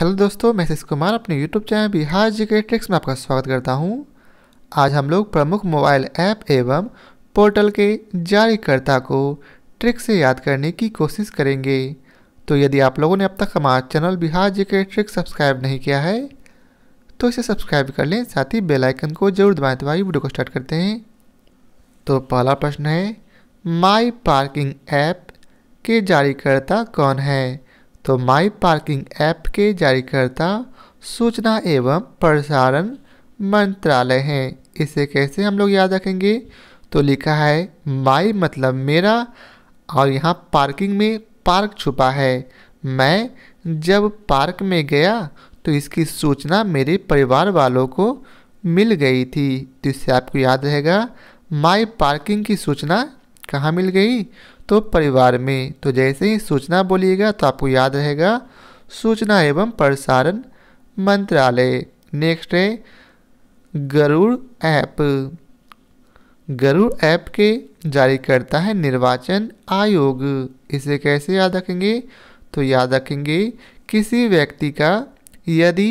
Hello दोस्तों मैं शिश कुमार अपने यूट्यूब चैनल बिहार जी के ट्रिक्स में आपका स्वागत करता हूं। आज हम लोग प्रमुख मोबाइल ऐप एवं पोर्टल के जारीकर्ता को ट्रिक से याद करने की कोशिश करेंगे तो यदि आप लोगों ने अब तक हमारा चैनल बिहार जी के ट्रिक सब्सक्राइब नहीं किया है तो इसे सब्सक्राइब कर लें साथ ही बेलाइकन को जरूर दबाएँ तो वीडियो को स्टार्ट करते हैं तो पहला प्रश्न है माई पार्किंग ऐप के जारीकर्ता कौन है तो माई पार्किंग ऐप के जारीकर्ता सूचना एवं प्रसारण मंत्रालय हैं इसे कैसे हम लोग याद रखेंगे तो लिखा है माई मतलब मेरा और यहाँ पार्किंग में पार्क छुपा है मैं जब पार्क में गया तो इसकी सूचना मेरे परिवार वालों को मिल गई थी तो इससे आपको याद रहेगा माई पार्किंग की सूचना कहाँ मिल गई तो परिवार में तो जैसे ही सूचना बोलिएगा तो आपको याद रहेगा सूचना एवं प्रसारण मंत्रालय नेक्स्ट है गरुड़ ऐप गरुड़ ऐप के जारी करता है निर्वाचन आयोग इसे कैसे याद रखेंगे तो याद रखेंगे किसी व्यक्ति का यदि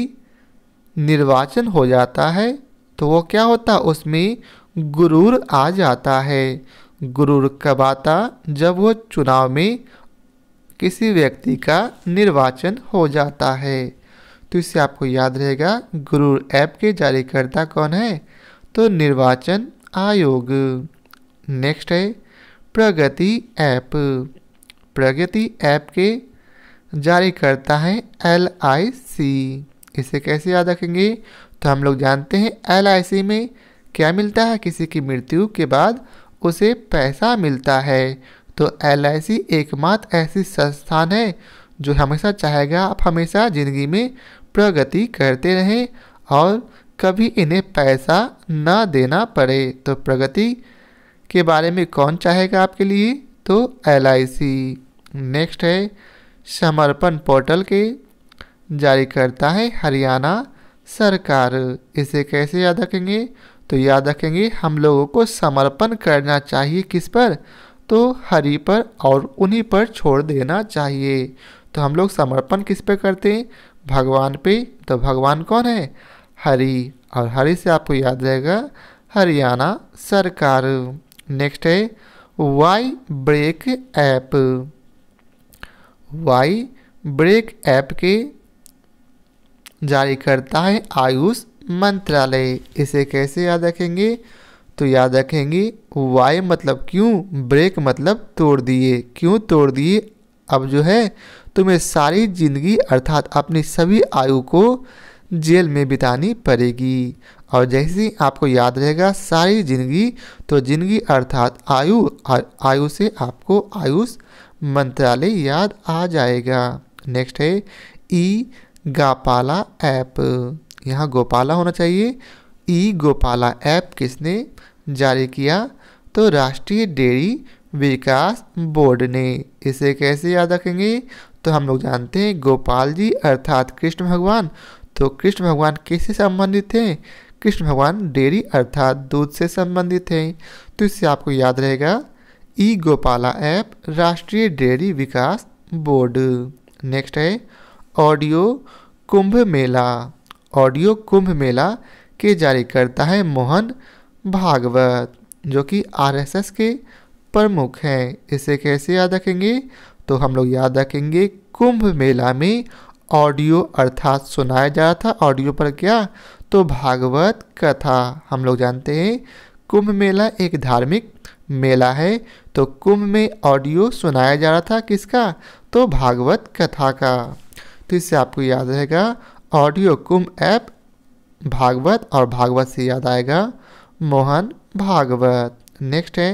निर्वाचन हो जाता है तो वो क्या होता उसमें गुरूर आ जाता है गुरुर कबाता जब वो चुनाव में किसी व्यक्ति का निर्वाचन हो जाता है तो इससे आपको याद रहेगा गुरुर ऐप के जारीकर्ता कौन है तो निर्वाचन आयोग नेक्स्ट है प्रगति ऐप प्रगति ऐप के जारीकर्ता है एल आई सी इसे कैसे याद रखेंगे तो हम लोग जानते हैं एल आई सी में क्या मिलता है किसी की मृत्यु के बाद उसे पैसा मिलता है तो एल एकमात्र ऐसी संस्थान है जो हमेशा चाहेगा आप हमेशा ज़िंदगी में प्रगति करते रहें और कभी इन्हें पैसा ना देना पड़े तो प्रगति के बारे में कौन चाहेगा आपके लिए तो एल नेक्स्ट है समर्पण पोर्टल के जारी करता है हरियाणा सरकार इसे कैसे याद रखेंगे तो याद रखेंगे हम लोगों को समर्पण करना चाहिए किस पर तो हरि पर और उन्हीं पर छोड़ देना चाहिए तो हम लोग समर्पण किस पर करते हैं भगवान पे तो भगवान कौन है हरि और हरि से आपको याद रहेगा हरियाणा सरकार नेक्स्ट है Y break app Y break app के जारी करता है आयुष मंत्रालय इसे कैसे याद रखेंगे तो याद रखेंगे वाई मतलब क्यों ब्रेक मतलब तोड़ दिए क्यों तोड़ दिए अब जो है तुम्हें सारी जिंदगी अर्थात अपनी सभी आयु को जेल में बितानी पड़ेगी और जैसे ही आपको याद रहेगा सारी जिंदगी तो जिंदगी अर्थात आयु आयु से आपको आयुष मंत्रालय याद आ जाएगा नेक्स्ट है ई गापाला ऐप यहाँ गोपाला होना चाहिए ई गोपाला ऐप किसने जारी किया तो राष्ट्रीय डेयरी विकास बोर्ड ने इसे कैसे याद रखेंगे तो हम लोग जानते हैं गोपाल जी अर्थात कृष्ण भगवान तो कृष्ण भगवान किससे संबंधित थे कृष्ण भगवान डेयरी अर्थात दूध से संबंधित हैं तो इससे आपको याद रहेगा ई गोपाला ऐप राष्ट्रीय डेयरी विकास बोर्ड नेक्स्ट है ऑडियो कुंभ मेला ऑडियो कुंभ मेला के जारी करता है मोहन भागवत जो कि आरएसएस के प्रमुख हैं इसे कैसे याद रखेंगे तो हम लोग याद रखेंगे कुंभ मेला में ऑडियो अर्थात सुनाया जा रहा था ऑडियो पर क्या तो भागवत कथा हम लोग जानते हैं कुंभ मेला एक धार्मिक मेला है तो कुंभ में ऑडियो सुनाया जा रहा था किसका तो भागवत कथा का तो इससे आपको याद रहेगा ऑडियो कुंभ ऐप भागवत और भागवत से याद आएगा मोहन भागवत नेक्स्ट है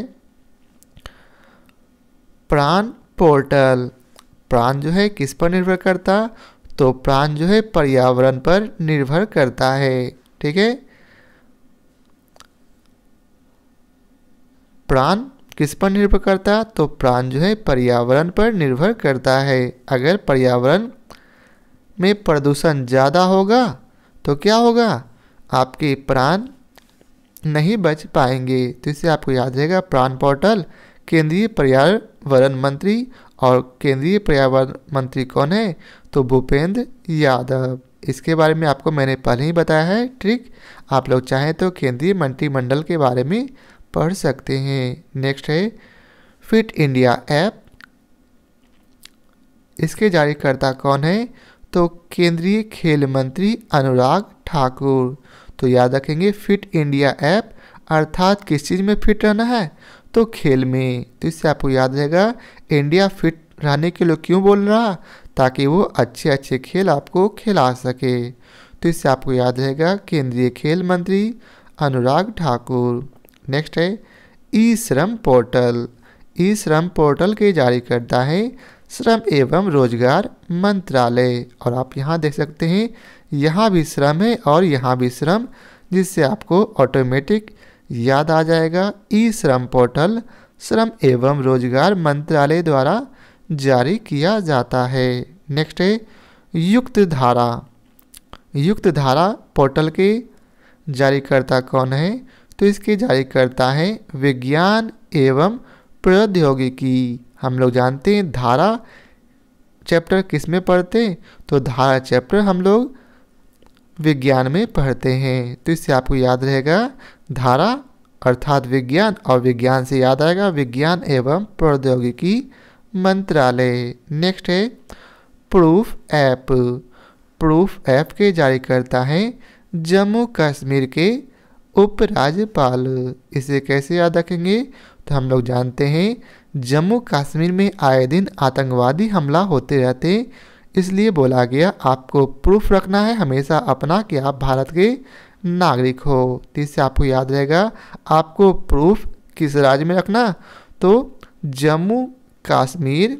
प्राण पोर्टल प्राण जो है किस पर निर्भर करता तो प्राण जो है पर्यावरण पर निर्भर करता है ठीक है प्राण किस पर निर्भर करता तो प्राण जो है पर्यावरण पर निर्भर करता है अगर पर्यावरण में प्रदूषण ज़्यादा होगा तो क्या होगा आपके प्राण नहीं बच पाएंगे तो इसे आपको याद रहेगा प्राण पोर्टल केंद्रीय पर्यावरण मंत्री और केंद्रीय पर्यावरण मंत्री कौन है तो भूपेंद्र यादव इसके बारे में आपको मैंने पहले ही बताया है ट्रिक आप लोग चाहें तो केंद्रीय मंत्रिमंडल के बारे में पढ़ सकते हैं नेक्स्ट है फिट इंडिया ऐप इसके जारीकर्ता कौन है तो केंद्रीय खेल मंत्री अनुराग ठाकुर तो याद रखेंगे फिट इंडिया ऐप अर्थात किस चीज़ में फिट रहना है तो खेल में तो इससे आपको याद रहेगा इंडिया फिट रहने के लिए क्यों बोल रहा ताकि वो अच्छे अच्छे खेल आपको खिला सके तो इससे आपको याद रहेगा केंद्रीय खेल मंत्री अनुराग ठाकुर नेक्स्ट है ई श्रम पोर्टल ई श्रम पोर्टल के जारी करता है श्रम एवं रोजगार मंत्रालय और आप यहाँ देख सकते हैं यहाँ भी श्रम है और यहाँ भी श्रम जिससे आपको ऑटोमेटिक याद आ जाएगा ई श्रम पोर्टल श्रम एवं रोजगार मंत्रालय द्वारा जारी किया जाता है नेक्स्ट है युक्त धारा युक्त धारा पोर्टल के जारीकर्ता कौन है तो इसके जारीकर्ता हैं विज्ञान एवं प्रौद्योगिकी हम लोग जानते हैं धारा चैप्टर किस में पढ़ते हैं तो धारा चैप्टर हम लोग विज्ञान में पढ़ते हैं तो इससे आपको याद रहेगा धारा अर्थात विज्ञान और विज्ञान से याद आएगा विज्ञान एवं प्रौद्योगिकी मंत्रालय नेक्स्ट है प्रूफ ऐप प्रूफ ऐप के जारी करता है जम्मू कश्मीर के उपराज्यपाल इसे कैसे याद रखेंगे तो हम लोग जानते हैं जम्मू कश्मीर में आए दिन आतंकवादी हमला होते रहते इसलिए बोला गया आपको प्रूफ रखना है हमेशा अपना कि आप भारत के नागरिक हो तो इससे आपको याद रहेगा आपको प्रूफ किस राज्य में रखना तो जम्मू कश्मीर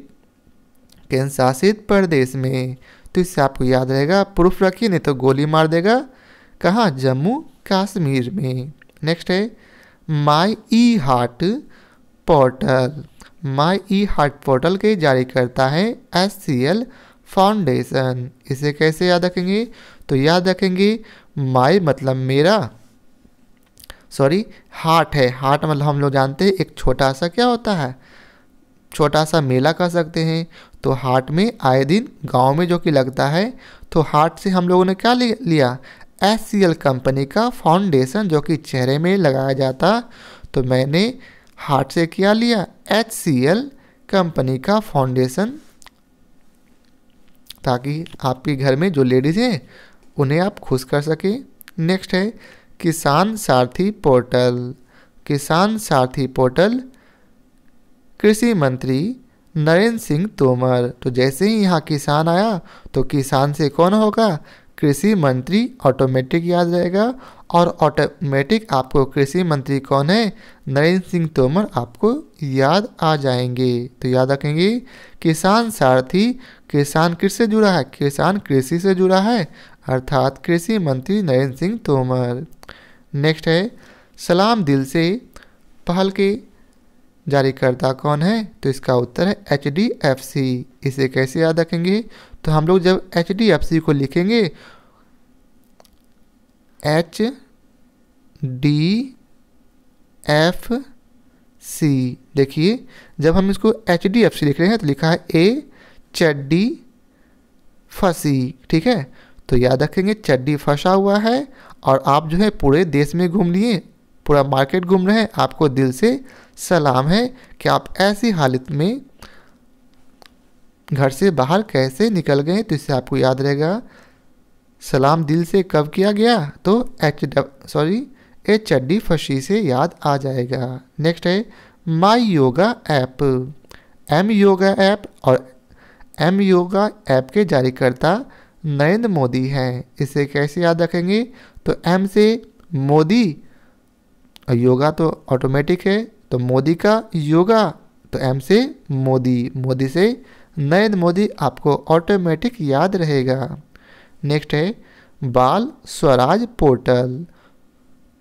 केंद्र शासित प्रदेश में तो इससे आपको याद रहेगा प्रूफ रखिए नहीं तो गोली मार देगा कहाँ जम्मू कश्मीर में नेक्स्ट है my E heart portal my E heart portal के जारी करता है एस सी एल फाउंडेशन इसे कैसे याद रखेंगे तो याद रखेंगे माई मतलब मेरा सॉरी हार्ट है हार्ट मतलब हम लोग जानते हैं एक छोटा सा क्या होता है छोटा सा मेला कह सकते हैं तो हार्ट में आए दिन गांव में जो कि लगता है तो हार्ट से हम लोगों ने क्या लिया एस सी एल कंपनी का फाउंडेशन जो कि चेहरे में लगाया जाता तो मैंने हार्ट से क्या लिया एच सी एल कंपनी का फाउंडेशन ताकि आपके घर में जो लेडीज़ हैं उन्हें आप खुश कर सके नेक्स्ट है किसान सारथी पोर्टल किसान सारथी पोर्टल कृषि मंत्री नरेंद्र सिंह तोमर तो जैसे ही यहाँ किसान आया तो किसान से कौन होगा कृषि मंत्री ऑटोमेटिक याद रहेगा और ऑटोमेटिक आपको कृषि मंत्री कौन है नरेंद्र सिंह तोमर आपको याद आ जाएंगे तो याद रखेंगे किसान सारथी किसान किस से जुड़ा है किसान कृषि से जुड़ा है अर्थात कृषि मंत्री नरेंद्र सिंह तोमर नेक्स्ट है सलाम दिल से पहल के जारीकर्ता कौन है तो इसका उत्तर है एच डी एफ सी इसे कैसे याद रखेंगे तो हम लोग जब एच डी एफ सी को लिखेंगे एच डी एफ सी देखिए जब हम इसको एच डी एफ सी लिख रहे हैं तो लिखा है ए चड्डी फसी ठीक है तो याद रखेंगे चड्डी फंसा हुआ है और आप जो है पूरे देश में घूम लिए पूरा मार्केट घूम रहे हैं आपको दिल से सलाम है कि आप ऐसी हालत में घर से बाहर कैसे निकल गए तो इससे आपको याद रहेगा सलाम दिल से कब किया गया तो एच सॉरी एच डी फशी से याद आ जाएगा नेक्स्ट है my yoga app M yoga app और एम योगा ऐप के जारीकर्ता नरेंद्र मोदी हैं इसे कैसे याद रखेंगे तो एम से मोदी योगा तो ऑटोमेटिक है तो मोदी का योगा तो एम से मोदी मोदी से नरेंद्र मोदी आपको ऑटोमेटिक याद रहेगा नेक्स्ट है बाल स्वराज पोर्टल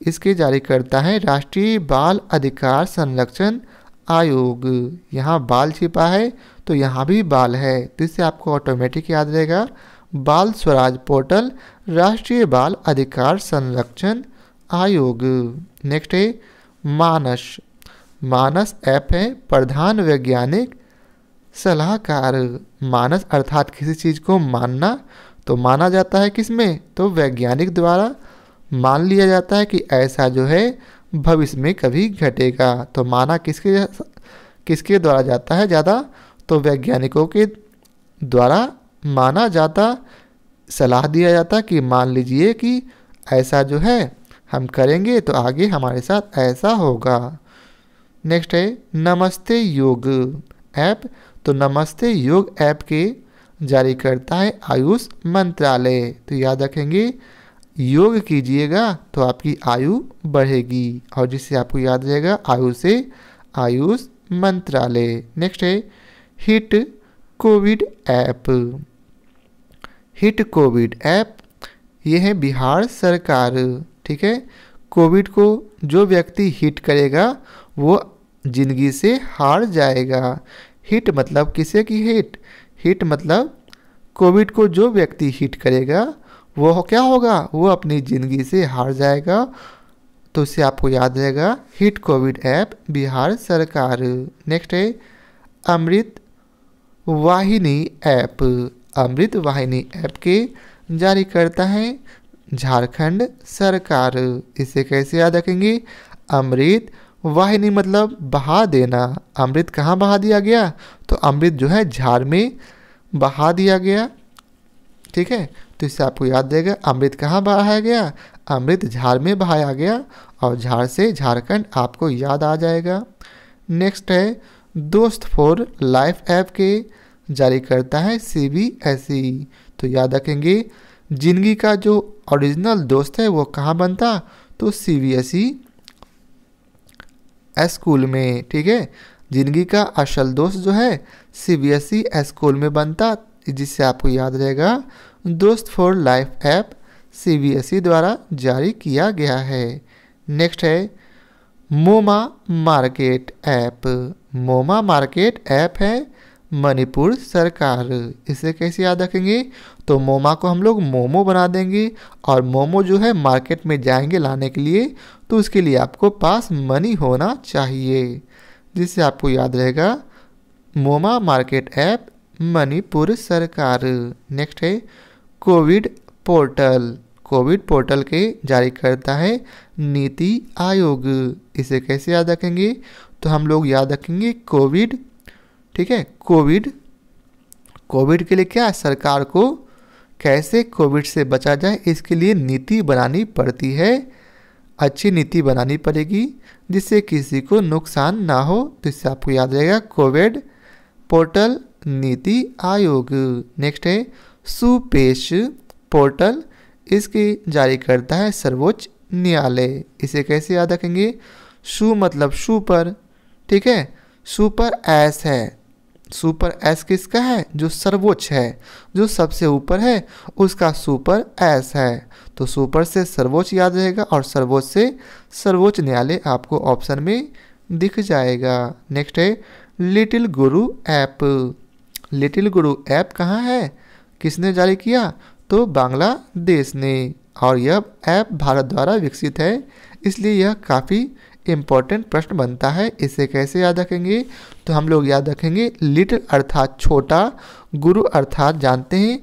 इसके जारी करता है राष्ट्रीय बाल अधिकार संरक्षण आयोग यहाँ बाल छिपा है तो यहाँ भी बाल है तो इससे आपको ऑटोमेटिक याद रहेगा बाल स्वराज पोर्टल राष्ट्रीय बाल अधिकार संरक्षण आयोग नेक्स्ट है मानस मानस ऐप है प्रधान वैज्ञानिक सलाहकार मानस अर्थात किसी चीज़ को मानना तो माना जाता है किसमें तो वैज्ञानिक द्वारा मान लिया जाता है कि ऐसा जो है भविष्य में कभी घटेगा तो माना किसके किसके द्वारा जाता है ज़्यादा तो वैज्ञानिकों के द्वारा माना जाता सलाह दिया जाता कि मान लीजिए कि ऐसा जो है हम करेंगे तो आगे हमारे साथ ऐसा होगा नेक्स्ट है नमस्ते योग ऐप तो नमस्ते योग ऐप के जारी करता है आयुष मंत्रालय तो याद रखेंगे योग कीजिएगा तो आपकी आयु बढ़ेगी और जिससे आपको याद रहेगा आयु से आयुष मंत्रालय नेक्स्ट है hit covid app hit covid app यह है बिहार सरकार ठीक है कोविड को जो व्यक्ति हिट करेगा वो जिंदगी से हार जाएगा हिट मतलब किसे की हिट हिट मतलब कोविड को जो व्यक्ति हिट करेगा वो क्या होगा वो अपनी ज़िंदगी से हार जाएगा तो इसे आपको याद रहेगा हिट कोविड ऐप बिहार सरकार नेक्स्ट है अमृत वाहिनी ऐप अमृत वाहिनी ऐप के जारी करता है झारखंड सरकार इसे कैसे याद रखेंगे अमृत वाहिनी मतलब बहा देना अमृत कहाँ बहा दिया गया तो अमृत जो है झार में बहा दिया गया ठीक है तो इससे आपको याद रहेगा अमृत कहाँ बहाया गया अमृत झार में बहाया गया और झार से झारखंड आपको याद आ जाएगा नेक्स्ट है दोस्त फॉर लाइफ ऐप के जारी करता है सी बी एस ई तो याद रखेंगे जिंदगी का जो ओरिजिनल दोस्त है वो कहाँ बनता तो C B S E school में ठीक है जिंदगी का असल दोस्त जो है C B S E school में बनता जिससे आपको याद रहेगा दोस्त for life app C B S E द्वारा जारी किया गया है नेक्स्ट है Moma market app Moma market app है मणिपुर सरकार इसे कैसे याद रखेंगे तो मोमा को हम लोग मोमो बना देंगे और मोमो जो है मार्केट में जाएंगे लाने के लिए तो उसके लिए आपको पास मनी होना चाहिए जिससे आपको याद रहेगा मोमा मार्केट ऐप मणिपुर सरकार नेक्स्ट है कोविड पोर्टल कोविड पोर्टल के जारी करता है नीति आयोग इसे कैसे याद रखेंगे तो हम लोग याद रखेंगे कोविड ठीक है कोविड कोविड के लिए क्या सरकार को कैसे कोविड से बचा जाए इसके लिए नीति बनानी पड़ती है अच्छी नीति बनानी पड़ेगी जिससे किसी को नुकसान ना हो तो इससे आपको याद रहेगा कोविड पोर्टल नीति आयोग नेक्स्ट है सुपेश पोर्टल इसकी जारी करता है सर्वोच्च न्यायालय इसे कैसे याद रखेंगे सु मतलब सुपर पर ठीक है सुपर एस है सुपर एस किसका है जो सर्वोच्च है जो सबसे ऊपर है उसका सुपर एस है तो सुपर से सर्वोच्च याद रहेगा और सर्वोच्च से सर्वोच्च न्यायालय आपको ऑप्शन में दिख जाएगा नेक्स्ट है लिटिल गुरु ऐप लिटिल गुरु ऐप कहाँ है किसने जारी किया तो बांग्लादेश ने और यह ऐप भारत द्वारा विकसित है इसलिए यह काफ़ी इम्पॉर्टेंट प्रश्न बनता है इसे कैसे याद रखेंगे तो हम लोग याद रखेंगे लिटिल अर्थात छोटा गुरु अर्थात जानते हैं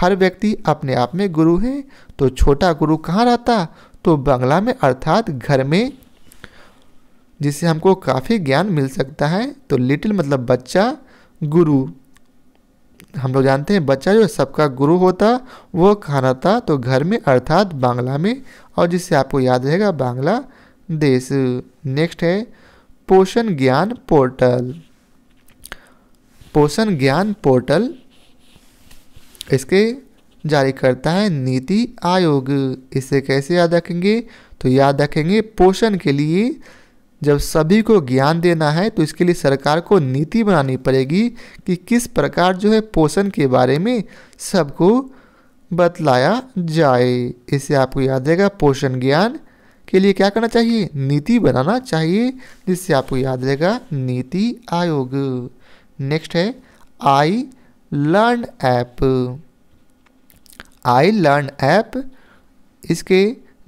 हर व्यक्ति अपने आप में गुरु है तो छोटा गुरु कहाँ रहता तो बंगला में अर्थात घर में जिससे हमको काफ़ी ज्ञान मिल सकता है तो लिटिल मतलब बच्चा गुरु हम लोग जानते हैं बच्चा जो सबका गुरु होता वो कहाँ रहता तो घर में अर्थात बांग्ला में और जिससे आपको याद रहेगा बांग्ला देश नेक्स्ट है पोषण ज्ञान पोर्टल पोषण ज्ञान पोर्टल इसके जारी करता है नीति आयोग इसे कैसे याद रखेंगे तो याद रखेंगे पोषण के लिए जब सभी को ज्ञान देना है तो इसके लिए सरकार को नीति बनानी पड़ेगी कि किस प्रकार जो है पोषण के बारे में सबको बतलाया जाए इसे आपको याद रहेगा पोषण ज्ञान के लिए क्या करना चाहिए नीति बनाना चाहिए जिससे आपको याद रहेगा नीति आयोग नेक्स्ट है I learn app I learn app इसके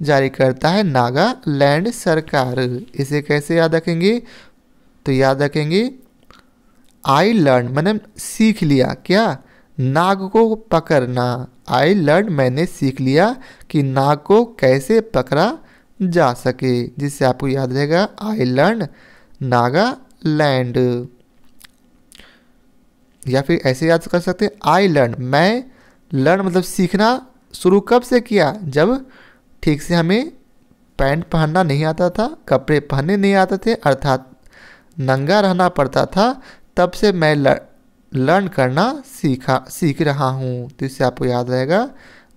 जारी करता है नागालैंड सरकार इसे कैसे याद रखेंगे तो याद रखेंगे आई लर्न मैंने सीख लिया क्या नाग को पकड़ना आई लर्न मैंने सीख लिया कि नाग को कैसे पकड़ा जा सके जिससे आपको याद रहेगा आई लर्न नागालैंड या फिर ऐसे याद कर सकते हैं आई लर्न मैं लर्न मतलब सीखना शुरू कब से किया जब ठीक से हमें पैंट पहनना नहीं आता था कपड़े पहनने नहीं आते थे अर्थात नंगा रहना पड़ता था तब से मैं लर्न करना सीखा सीख रहा हूँ तो इससे आपको याद रहेगा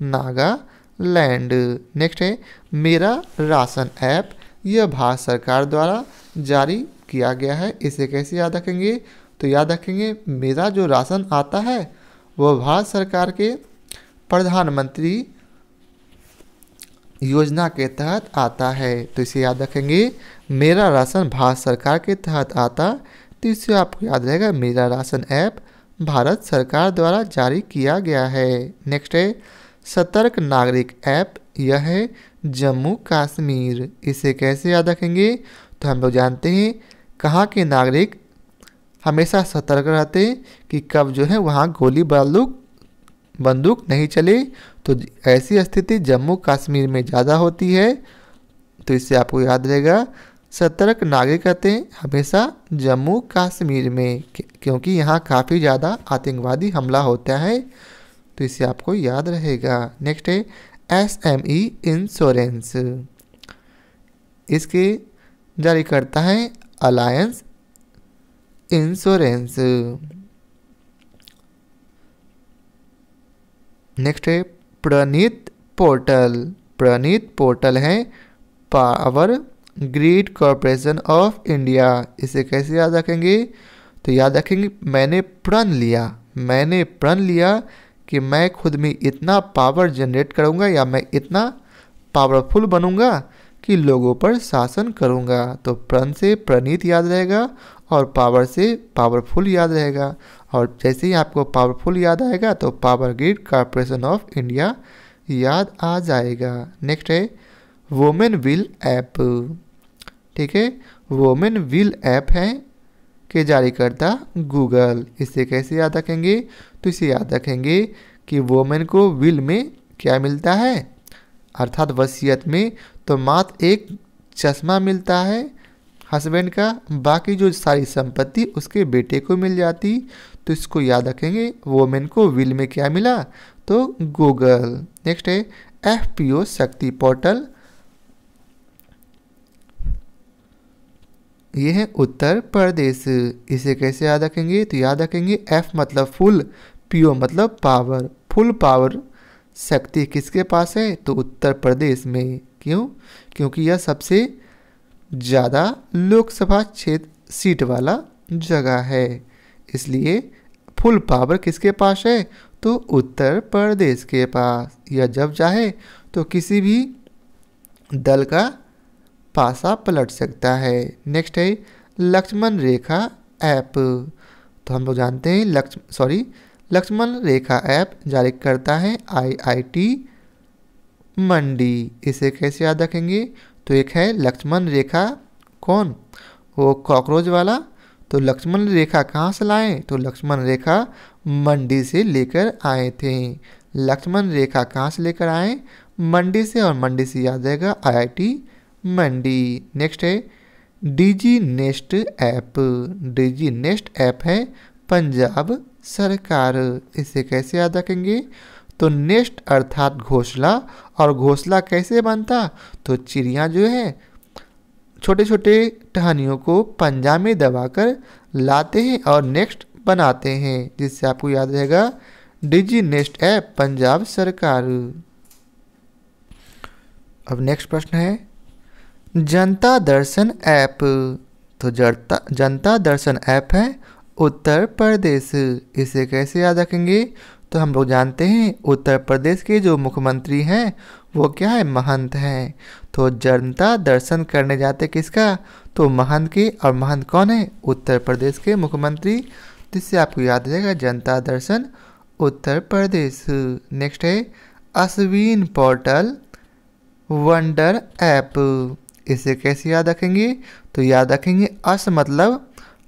नागा लैंड नेक्स्ट है मेरा राशन ऐप यह भारत सरकार द्वारा जारी किया गया है इसे कैसे याद रखेंगे तो याद रखेंगे मेरा जो राशन आता है वह भारत सरकार के प्रधानमंत्री योजना के तहत आता है तो इसे याद रखेंगे मेरा राशन भारत सरकार के तहत आता तो इससे आपको याद रहेगा मेरा राशन ऐप भारत सरकार द्वारा जारी किया गया है नेक्स्ट है सतर्क नागरिक ऐप यह है जम्मू कश्मीर इसे कैसे याद रखेंगे तो हम लोग जानते हैं कहाँ के नागरिक हमेशा सतर्क रहते हैं कि कब जो है वहाँ गोली बंदूक बंदूक नहीं चले तो ऐसी स्थिति जम्मू कश्मीर में ज़्यादा होती है तो इससे आपको याद रहेगा सतर्क नागरिक रहते हैं हमेशा जम्मू कश्मीर में क्योंकि यहाँ काफ़ी ज़्यादा आतंकवादी हमला होता है तो इसे आपको याद रहेगा नेक्स्ट है एस एम ई इंश्योरेंस इसके जारी करता है अलायंस इंश्योरेंस नेक्स्ट है प्रणीत पोर्टल प्रणीत पोर्टल है power grid corporation of India इसे कैसे याद रखेंगे तो याद रखेंगे मैंने प्रण लिया मैंने प्रण लिया कि मैं खुद में इतना पावर जनरेट करूँगा या मैं इतना पावरफुल बनूँगा कि लोगों पर शासन करूँगा तो प्रण से प्रणीत याद रहेगा और पावर से पावरफुल याद रहेगा और जैसे ही आपको पावरफुल याद आएगा तो power grid corporation of India याद आ जाएगा नेक्स्ट है वोमेन विल ऐप ठीक है वोमेन विल ऐप है के करता गूगल इसे कैसे याद रखेंगे तो इसे याद रखेंगे कि वोमेन को विल में क्या मिलता है अर्थात वसीयत में तो मात्र एक चश्मा मिलता है हस्बैंड का बाकी जो सारी संपत्ति उसके बेटे को मिल जाती तो इसको याद रखेंगे वोमेन को विल में क्या मिला तो गूगल नेक्स्ट है F P O Shakti portal ये है उत्तर प्रदेश इसे कैसे याद रखेंगे तो याद रखेंगे एफ मतलब फुल पीओ मतलब पावर फुल पावर शक्ति किसके पास है तो उत्तर प्रदेश में क्यों क्योंकि यह सबसे ज़्यादा लोकसभा क्षेत्र सीट वाला जगह है इसलिए फुल पावर किसके पास है तो उत्तर प्रदेश के पास या जब चाहे तो किसी भी दल का पासा पलट सकता है नेक्स्ट है लक्ष्मण रेखा ऐप तो हम लोग जानते हैं लक्ष्म सॉरी लक्ष्मण रेखा ऐप जारी करता है आईआईटी मंडी इसे कैसे याद रखेंगे तो एक है लक्ष्मण रेखा कौन वो कॉकरोच वाला तो लक्ष्मण रेखा कहाँ से लाए तो लक्ष्मण रेखा मंडी से लेकर आए थे लक्ष्मण रेखा कहाँ से लेकर आए मंडी से और मंडी से याद रहेगा आईआईटी मंडी नेक्स्ट है digi nest app digi nest app है पंजाब सरकार इसे कैसे याद रखेंगे तो नेस्ट अर्थात घोसला और घोसला कैसे बनता तो चिड़िया जो है छोटे छोटे टहनियों को पंजा में दबाकर लाते हैं और नेक्स्ट बनाते हैं जिससे आपको याद रहेगा डिजी नेस्ट ऐप पंजाब सरकार अब नेक्स्ट प्रश्न है जनता दर्शन ऐप तो जनता जनता दर्शन ऐप है उत्तर प्रदेश इसे कैसे याद रखेंगे तो हम लोग जानते हैं उत्तर प्रदेश के जो मुख्यमंत्री हैं वो क्या है महंत हैं तो जनता दर्शन करने जाते किसका तो महंत के और महंत कौन है उत्तर प्रदेश के मुख्यमंत्री जिससे आपको याद रहेगा जनता दर्शन उत्तर प्रदेश नेक्स्ट है अश्विन पोर्टल वंडर ऐप इसे कैसे याद रखेंगे तो याद रखेंगे अस मतलब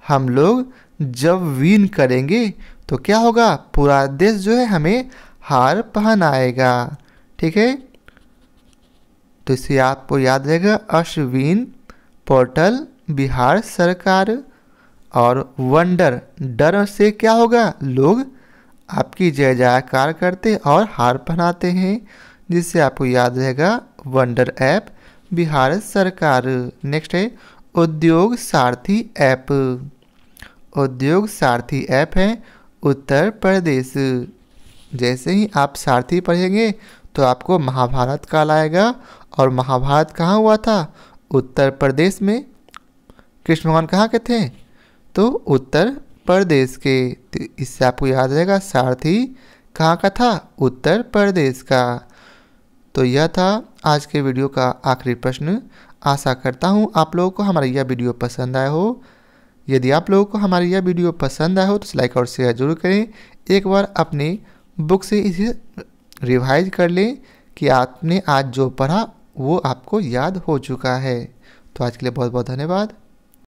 हम लोग जब विन करेंगे तो क्या होगा पूरा देश जो है हमें हार पहनाएगा ठीक है तो इसे आपको याद रहेगा अश्विन पोर्टल बिहार सरकार और वंडर डर से क्या होगा लोग आपकी जय जयकार करते और हार पहनाते हैं जिससे आपको याद रहेगा वंडर ऐप बिहार सरकार नेक्स्ट है उद्योग सारथी ऐप उद्योग सारथी ऐप है उत्तर प्रदेश जैसे ही आप सारथी पढ़ेंगे तो आपको महाभारत काल आएगा और महाभारत कहाँ हुआ था उत्तर प्रदेश में कृष्ण भगवान कहाँ के थे तो उत्तर प्रदेश के तो इससे आपको याद रहेगा सारथी कहाँ का था उत्तर प्रदेश का तो यह था आज के वीडियो का आखिरी प्रश्न आशा करता हूँ आप लोगों को हमारा यह वीडियो पसंद आया हो यदि आप लोगों को हमारी यह वीडियो पसंद आए हो तो लाइक और शेयर जरूर करें एक बार अपनी बुक से इसे रिवाइज कर लें कि आपने आज जो पढ़ा वो आपको याद हो चुका है तो आज के लिए बहुत बहुत धन्यवाद